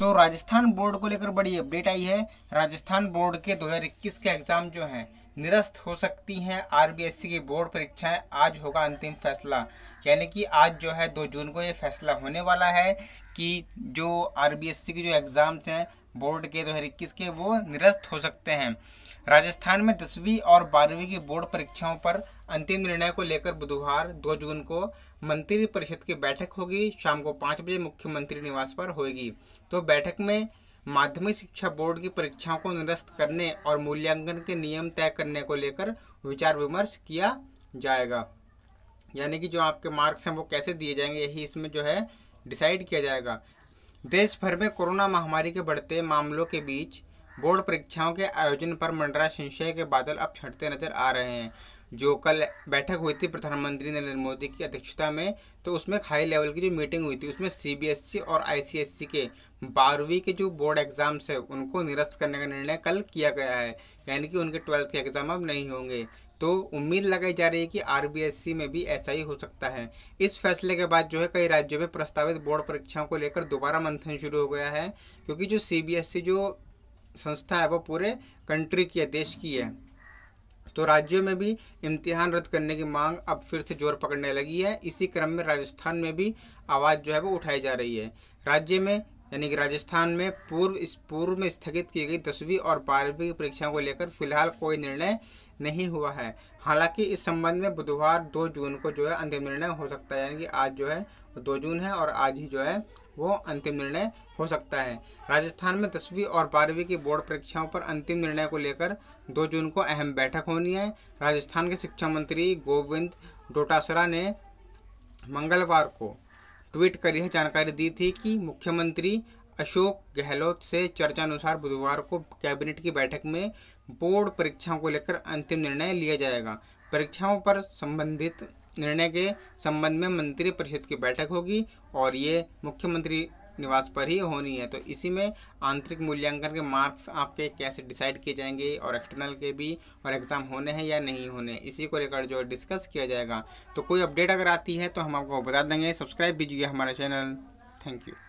तो राजस्थान बोर्ड को लेकर बड़ी अपडेट आई है राजस्थान बोर्ड के 2021 के एग्ज़ाम जो हैं निरस्त हो सकती हैं आरबीएससी की बोर्ड परीक्षाएं आज होगा अंतिम फैसला यानी कि आज जो है दो जून को ये फैसला होने वाला है कि जो आरबीएससी के जो एग्ज़ाम्स हैं बोर्ड के दो हज़ार इक्कीस के वो निरस्त हो सकते हैं राजस्थान में दसवीं और बारहवीं की बोर्ड परीक्षाओं पर अंतिम निर्णय को लेकर बुधवार 2 जून को मंत्री परिषद की बैठक होगी शाम को पाँच बजे मुख्यमंत्री निवास पर होगी तो बैठक में माध्यमिक शिक्षा बोर्ड की परीक्षाओं को निरस्त करने और मूल्यांकन के नियम तय करने को लेकर विचार विमर्श किया जाएगा यानी कि जो आपके मार्क्स हैं वो कैसे दिए जाएंगे यही इसमें जो है डिसाइड किया जाएगा देश भर में कोरोना महामारी के बढ़ते मामलों के बीच बोर्ड परीक्षाओं के आयोजन पर मंडरा संशय के बादल अब छटते नजर आ रहे हैं जो कल बैठक हुई थी प्रधानमंत्री नरेंद्र मोदी की अध्यक्षता में तो उसमें हाई लेवल की जो मीटिंग हुई थी उसमें सीबीएसई और आईसीएसई के बारहवीं के जो बोर्ड एग्ज़ाम्स है उनको निरस्त करने का निर्णय कल किया गया है यानी कि उनके ट्वेल्थ के एग्ज़ाम अब नहीं होंगे तो उम्मीद लगाई जा रही है कि आर में भी ऐसा ही हो सकता है इस फैसले के बाद जो है कई राज्यों में प्रस्तावित बोर्ड परीक्षाओं को लेकर दोबारा मंथन शुरू हो गया है क्योंकि जो सी जो संस्था है वो पूरे कंट्री की है देश की है तो राज्यों में भी इम्तिहान रद्द करने की मांग अब फिर से जोर पकड़ने लगी है इसी क्रम में राजस्थान में भी आवाज़ जो है वो उठाई जा रही है राज्य में यानी कि राजस्थान में पूर्व इस पूर्व में स्थगित की गई दसवीं और बारहवीं की परीक्षाओं को लेकर फिलहाल कोई निर्णय नहीं हुआ है हालांकि इस संबंध में बुधवार दो जून को जो है अंतिम निर्णय हो सकता है यानी कि आज जो है दो जून है और आज ही जो है वो अंतिम निर्णय हो सकता है राजस्थान में दसवीं और बारहवीं की बोर्ड परीक्षाओं पर अंतिम निर्णय को लेकर दो जून को अहम बैठक होनी है राजस्थान के शिक्षा मंत्री गोविंद डोटासरा ने मंगलवार को ट्वीट कर यह जानकारी दी थी कि मुख्यमंत्री अशोक गहलोत से चर्चानुसार बुधवार को कैबिनेट की बैठक में बोर्ड परीक्षाओं को लेकर अंतिम निर्णय लिया जाएगा परीक्षाओं पर संबंधित निर्णय के संबंध में मंत्री परिषद की बैठक होगी और ये मुख्यमंत्री निवास पर ही होनी है तो इसी में आंतरिक मूल्यांकन के मार्क्स आपके कैसे डिसाइड किए जाएंगे और एक्सटर्नल के भी और एग्ज़ाम होने हैं या नहीं होने इसी को लेकर जो डिस्कस किया जाएगा तो कोई अपडेट अगर आती है तो हम आपको बता देंगे सब्सक्राइब कीजिए हमारा चैनल थैंक यू